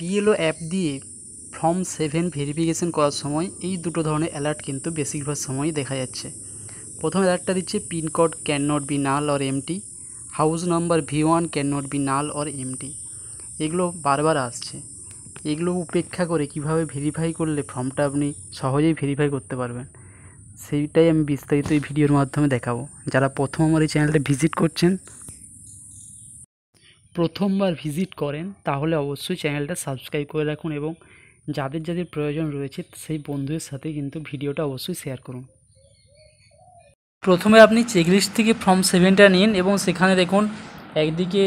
PLO app দিয়ে form seven verification করার সময় এই দুটো ধরনের অ্যালার্ট কিন্তু বেশিরভাগ সময়ই দেখা যাচ্ছে প্রথম অ্যালার্টটা দিচ্ছে pin code can not be null or empty house number V one can not be null or empty এগুলো বারবার আসছে এগুলো উপেক্ষা করে কিভাবে ভেরিফাই করলে ফর্মটা আপনি সহজেই ভেরিফাই করতে পারবেন সেইটাই আমি বিস্তারিত এই ভিডিওর মাধ্যমে দেখাবো যারা প্রথম আমার এই চ্যানেলটা ভিজিট করছেন প্রথমবার ভিজিট করেন তাহলে অবশ্যই চ্যানেলটা সাবস্ক্রাইব করে রাখুন এবং যাদের যাদের প্রয়োজন রয়েছে সেই বন্ধুদের সাথে কিন্তু ভিডিওটা অবশ্যই শেয়ার করুন প্রথমে আপনি চেকলিস্ট থেকে ফর্ম সেভেনটা নিন এবং সেখানে দেখুন একদিকে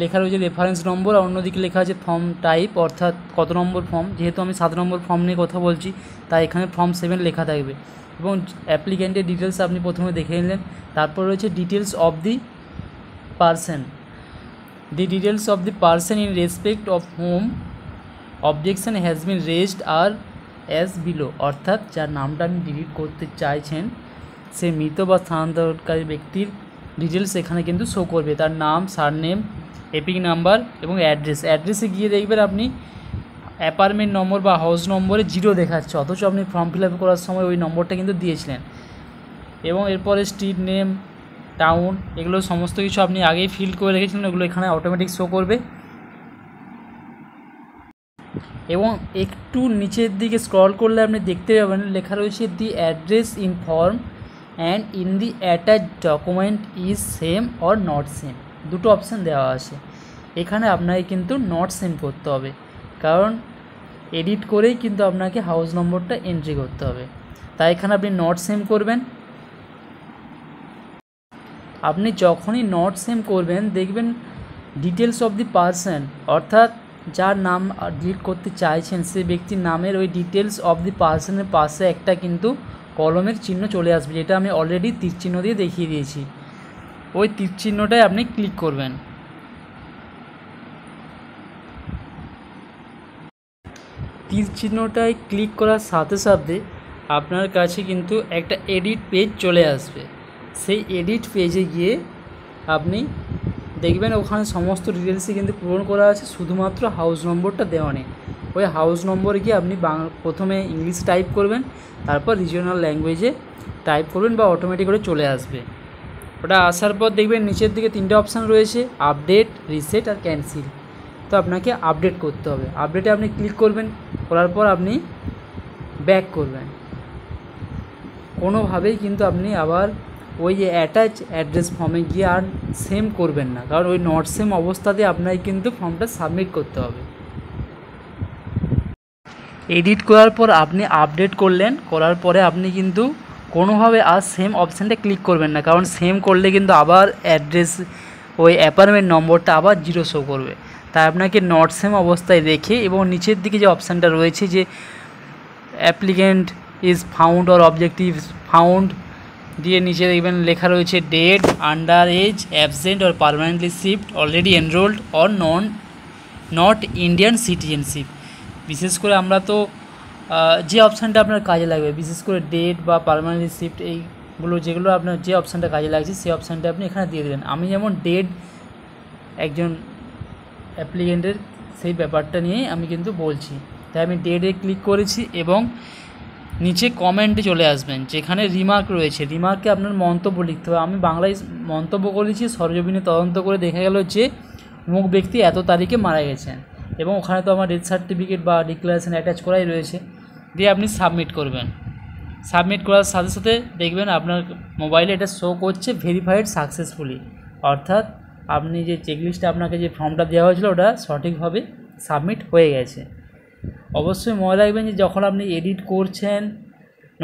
লেখা রয়েছে রেফারেন্স নম্বর আর অন্যদিকে লেখা আছে ফর্ম টাইপ অর্থাৎ কত নম্বর ফর্ম যেহেতু আমি সাত নম্বর ফর্ম নিয়ে কথা বলছি তাই এখানে ফর্ম সেভেন লেখা থাকবে এবং অ্যাপ্লিক্যান্টের ডিটেলস আপনি প্রথমে দেখে নিলেন তারপর রয়েছে details of the person the details of the person in respect of whom objection has been raised are as below অর্থাৎ যার নামটা আপনি ডিলিট করতে চাইছেন সে মৃত বা স্থানান্তরকারী ব্যক্তির ডিটেলস এখানে কিন্তু শো করবে তার নাম সারনেম এপিং নাম্বার এবং অ্যাড্রেস অ্যাড্রেসে গিয়ে দেখবেন আপনি অ্যাপার্টমেন্ট নম্বর বা হাউস নম্বরে জিরো দেখাচ্ছে অথচ আপনি ফর্ম ফিল আপ করার সময় ওই নম্বরটা কিন্তু দিয়েছিলেন এবং এরপরে স্ট্রিট নেম টাউন এগুলো সমস্ত কিছু আপনি আগেই ফিল করে রেখেছিলেন এগুলো এখানে অটোমেটিক শো করবে এবং একটু নিচের দিকে স্ক্রল করলে আপনি দেখতে পাবেন লেখা রয়েছে the address in form and in the attach document is same or not same দুটো অপশান দেওয়া আছে এখানে আপনাকে কিন্তু নট সেম করতে হবে কারণ এডিট করেই কিন্তু আপনাকে হাউস নম্বরটা এন্ট্রি করতে হবে তাই এখানে আপনি নট সেম করবেন আপনি যখনই নট সেম করবেন দেখবেন ডিটেলস অফ দি পার্সন অর্থাৎ যার নাম ডিলিট করতে চাইছেন সে ব্যক্তির নামের ওই ডিটেলস অফ দি পার্সনের পাশে একটা কিন্তু কলমের চিহ্ন চলে আসবে যেটা আমি অলরেডি তীরচিহ্ন দিয়ে দেখিয়ে দিয়েছি ওই তীর আপনি ক্লিক করবেন তীরচিহ্নটায় ক্লিক করার সাথে সাথে আপনার কাছে কিন্তু একটা এডিট পেজ চলে আসবে সেই এডিট পেজে গিয়ে আপনি দেখবেন ওখানে সমস্ত ডিটেলসই কিন্তু পূরণ করা আছে শুধুমাত্র হাউস নম্বরটা দেওয়া নেই ওই হাউস নম্বর গিয়ে আপনি প্রথমে ইংলিশ টাইপ করবেন তারপর রিজিওনাল ল্যাঙ্গুয়েজে টাইপ করবেন বা অটোমেটিক করে চলে আসবে ওটা আসার পর দেখবেন নিচের দিকে তিনটে অপশান রয়েছে আপডেট রিসেট আর ক্যান্সেল তো আপনাকে আপডেট করতে হবে আপডেটে আপনি ক্লিক করবেন করার পর আপনি ব্যাক করবেন কোনোভাবেই কিন্তু আপনি আবার ওই যে অ্যাটাচ অ্যাড্রেস ফর্মে গিয়ে আর সেম করবেন না কারণ ওই নট সেম অবস্থাতে আপনাকে কিন্তু ফর্মটা সাবমিট করতে হবে এডিট করার পর আপনি আপডেট করলেন করার পরে আপনি কিন্তু কোনোভাবে আর সেম অপশানটা ক্লিক করবেন না কারণ সেম করলে কিন্তু আবার অ্যাড্রেস ওই অ্যাপার্টমেন্ট নম্বরটা আবার জিরো শো করবে তাই আপনাকে নট সেম অবস্থায় রেখে এবং নিচের দিকে যে অপশানটা রয়েছে যে applicant is found or objective found দিয়ে নিচে দেখবেন লেখা রয়েছে dead under age absent or permanently shift already enrolled or non not Indian citizenship বিশেষ করে আমরা তো যে অপশানটা আপনার কাজে লাগবে বিশেষ করে ডেট বা পারমানেন্টলি শিফট এইগুলো যেগুলো আপনার যে অপশানটা কাজে লাগছে সেই অপশানটা আপনি এখানে দিয়ে দেবেন আমি যেমন ডেট একজন অ্যাপ্লিকেন্টের সেই ব্যাপারটা নিয়েই আমি কিন্তু বলছি তাই আমি ডেটে ক্লিক করেছি এবং নিচে কমেন্টে চলে আসবেন যেখানে রিমার্ক রয়েছে রিমার্কে আপনার মন্তব্য লিখতে হবে আমি বাংলায় মন্তব্য করেছি সরজমিনে তদন্ত করে দেখা গেল যে মুখ ব্যক্তি এত তারিখে মারা গেছেন এবং ওখানে তো আমার ডেথ সার্টিফিকেট বা ডিক্লারেশন অ্যাটাচ করাই রয়েছে দিয়ে আপনি সাবমিট করবেন সাবমিট করার সাথে সাথে দেখবেন আপনার মোবাইলে এটা শো করছে ভেরিফাইড সাকসেসফুলি অর্থাৎ আপনি যে চেকলিস্টে আপনাকে যে ফর্মটা দেওয়া হয়েছিল ওটা সঠিকভাবে সাবমিট হয়ে গেছে অবশ্যই মনে রাখবেন যে যখন আপনি এডিট করছেন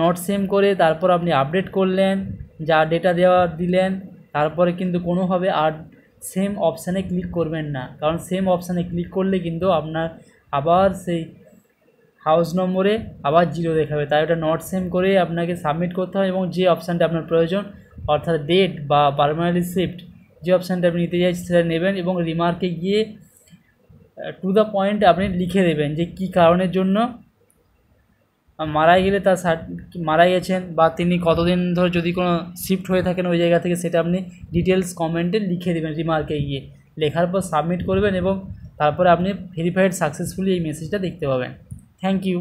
নট সেম করে তারপর আপনি আপডেট করলেন যা ডেটা দেওয়া দিলেন তারপরে কিন্তু কোনোভাবে আর সেম অপশানে ক্লিক করবেন না কারণ সেম অপশানে ক্লিক করলে কিন্তু আপনার আবার সেই হাউস নম্বরে আবার জিরো দেখাবে তাই ওটা নট সেম করে আপনাকে সাবমিট করতে হয় এবং যে অপশানটা আপনার প্রয়োজন অর্থাৎ ডেট বা পারমানেন্ট শিফট যে অপশানটা আপনি নিতে চাইছেন সেটা নেবেন এবং রিমার্কে গিয়ে টু দ্য পয়েন্ট আপনি লিখে দেবেন যে কি কারণের জন্য মারা গেলে তার মারা গেছেন বা তিনি কতদিন ধরে যদি কোনো শিফট হয়ে থাকেন ওই জায়গা থেকে সেটা আপনি ডিটেলস কমেন্টে লিখে দেবেন রিমার্কে গিয়ে লেখার পর সাবমিট করবেন এবং তারপরে আপনি ভেরিফাইড সাকসেসফুলি এই মেসেজটা দেখতে পাবেন থ্যাংক ইউ